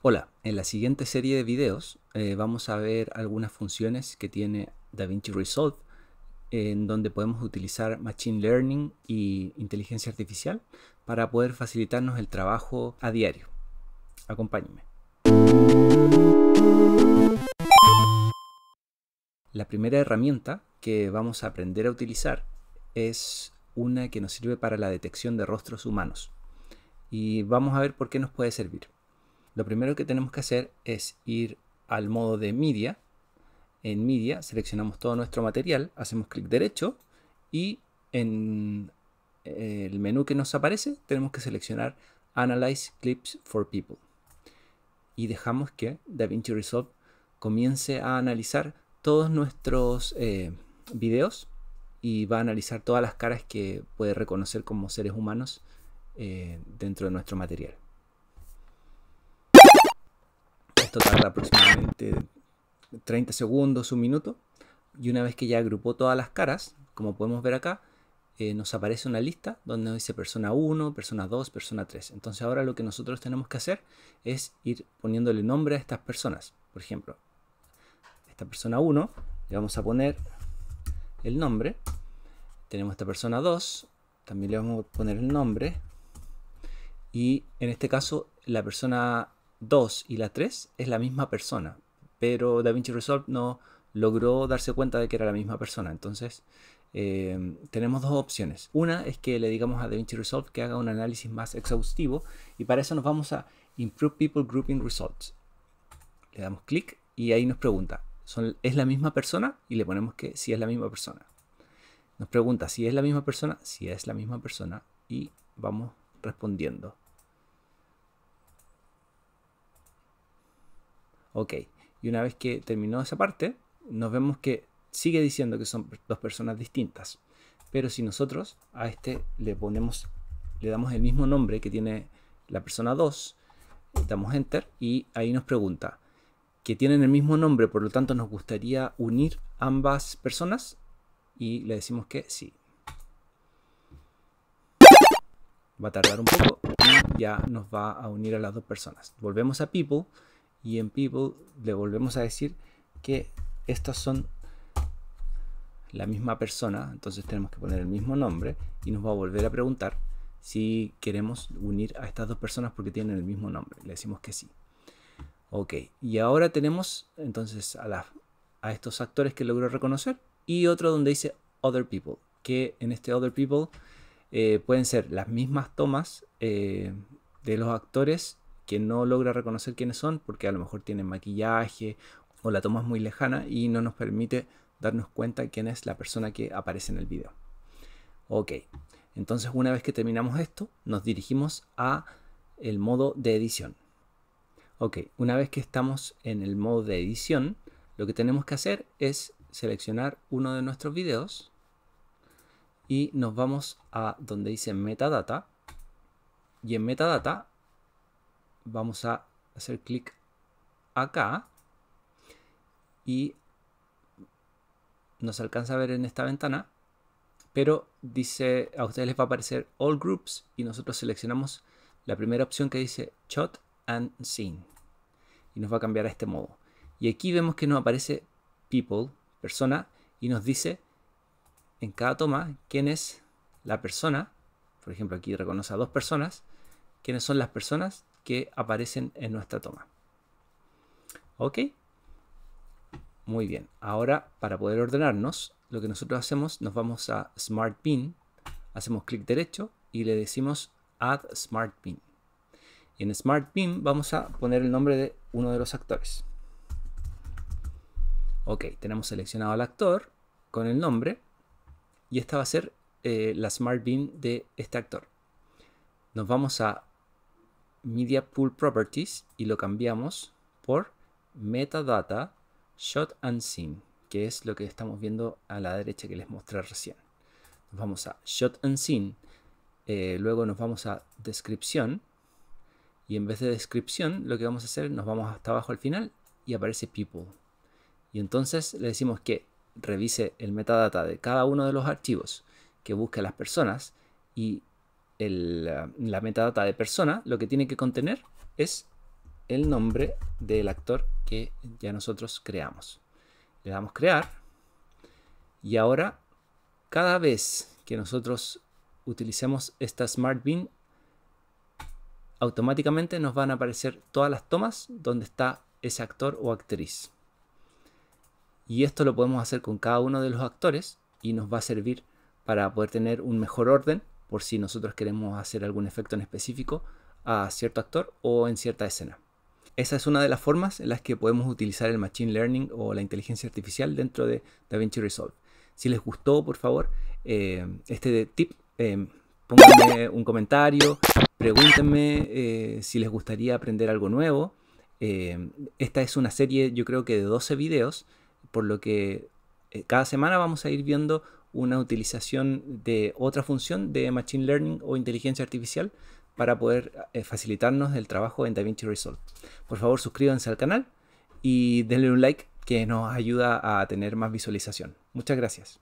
Hola, en la siguiente serie de videos eh, vamos a ver algunas funciones que tiene DaVinci Resolve en donde podemos utilizar Machine Learning y inteligencia artificial para poder facilitarnos el trabajo a diario. Acompáñenme. La primera herramienta que vamos a aprender a utilizar es una que nos sirve para la detección de rostros humanos. Y vamos a ver por qué nos puede servir lo primero que tenemos que hacer es ir al modo de media. En media seleccionamos todo nuestro material, hacemos clic derecho y en eh, el menú que nos aparece tenemos que seleccionar Analyze Clips for People. Y dejamos que DaVinci Resolve comience a analizar todos nuestros eh, videos y va a analizar todas las caras que puede reconocer como seres humanos eh, dentro de nuestro material. Esto tarda aproximadamente 30 segundos, un minuto. Y una vez que ya agrupó todas las caras, como podemos ver acá, eh, nos aparece una lista donde dice persona 1, persona 2, persona 3. Entonces ahora lo que nosotros tenemos que hacer es ir poniéndole nombre a estas personas. Por ejemplo, esta persona 1 le vamos a poner el nombre. Tenemos esta persona 2, también le vamos a poner el nombre. Y en este caso la persona 2 y la 3 es la misma persona, pero DaVinci Resolve no logró darse cuenta de que era la misma persona. Entonces, eh, tenemos dos opciones. Una es que le digamos a DaVinci Resolve que haga un análisis más exhaustivo y para eso nos vamos a Improve People Grouping Results. Le damos clic y ahí nos pregunta, ¿es la misma persona? Y le ponemos que si es la misma persona. Nos pregunta si es la misma persona, si es la misma persona y vamos respondiendo. Ok, y una vez que terminó esa parte, nos vemos que sigue diciendo que son dos personas distintas. Pero si nosotros a este le ponemos, le damos el mismo nombre que tiene la persona 2, damos enter y ahí nos pregunta que tienen el mismo nombre, por lo tanto nos gustaría unir ambas personas y le decimos que sí. Va a tardar un poco y ya nos va a unir a las dos personas. Volvemos a people y en people le volvemos a decir que estas son la misma persona, entonces tenemos que poner el mismo nombre y nos va a volver a preguntar si queremos unir a estas dos personas porque tienen el mismo nombre. Le decimos que sí. Ok, y ahora tenemos entonces a, estos actores que logro reconocer y otro donde dice other people, que en este other people eh, pueden ser las mismas tomas eh, de los actores que no logra reconocer quiénes son porque a lo mejor tienen maquillaje o la toma es muy lejana y no nos permite darnos cuenta quién es la persona que aparece en el video. Ok, entonces una vez que terminamos esto, nos dirigimos a el modo de edición. Ok, una vez que estamos en el modo de edición, lo que tenemos que hacer es seleccionar uno de nuestros videos y nos vamos a donde dice metadata y en metadata vamos a hacer clic acá y nos alcanza a ver en esta ventana, pero dice a ustedes les va a aparecer All Groups y nosotros seleccionamos la primera opción que dice Shot and Scene y nos va a cambiar a este modo. Y aquí vemos que nos aparece People, persona, y nos dice en cada toma quién es la persona. Por ejemplo, aquí reconoce a dos personas. ¿Quiénes son las personas? que aparecen en nuestra toma. ¿Ok? Muy bien. Ahora, para poder ordenarnos, lo que nosotros hacemos, nos vamos a Smart Pin, hacemos clic derecho y le decimos Add Smart Pin. en Smart Pin vamos a poner el nombre de uno de los actores. Ok, tenemos seleccionado al actor con el nombre y esta va a ser eh, la Smart pin de este actor. Nos vamos a Media Pool Properties y lo cambiamos por Metadata Shot and Scene, que es lo que estamos viendo a la derecha que les mostré recién. Nos vamos a Shot and Scene, eh, luego nos vamos a Descripción y en vez de Descripción lo que vamos a hacer nos vamos hasta abajo al final y aparece People. Y entonces le decimos que revise el metadata de cada uno de los archivos, que busque a las personas y la metadata de persona, lo que tiene que contener es el nombre del actor que ya nosotros creamos. Le damos crear y ahora cada vez que nosotros utilicemos esta Smart Bean, automáticamente nos van a aparecer todas las tomas donde está ese actor o actriz. Y esto lo podemos hacer con cada uno de los actores y nos va a servir para poder tener un mejor orden por si nosotros queremos hacer algún efecto en específico a cierto actor o en cierta escena. Esa es una de las formas en las que podemos utilizar el Machine Learning o la inteligencia artificial dentro de DaVinci Resolve. Si les gustó, por favor, eh, este tip, eh, pónganme un comentario, pregúntenme eh, si les gustaría aprender algo nuevo. esta es una serie, yo creo que de 12 videos, por lo que cada semana vamos a ir viendo una utilización de otra función de Machine Learning o inteligencia artificial para poder eh, facilitarnos el trabajo en DaVinci Resolve. Por favor, suscríbanse al canal y denle un like que nos ayuda a tener más visualización. Muchas gracias.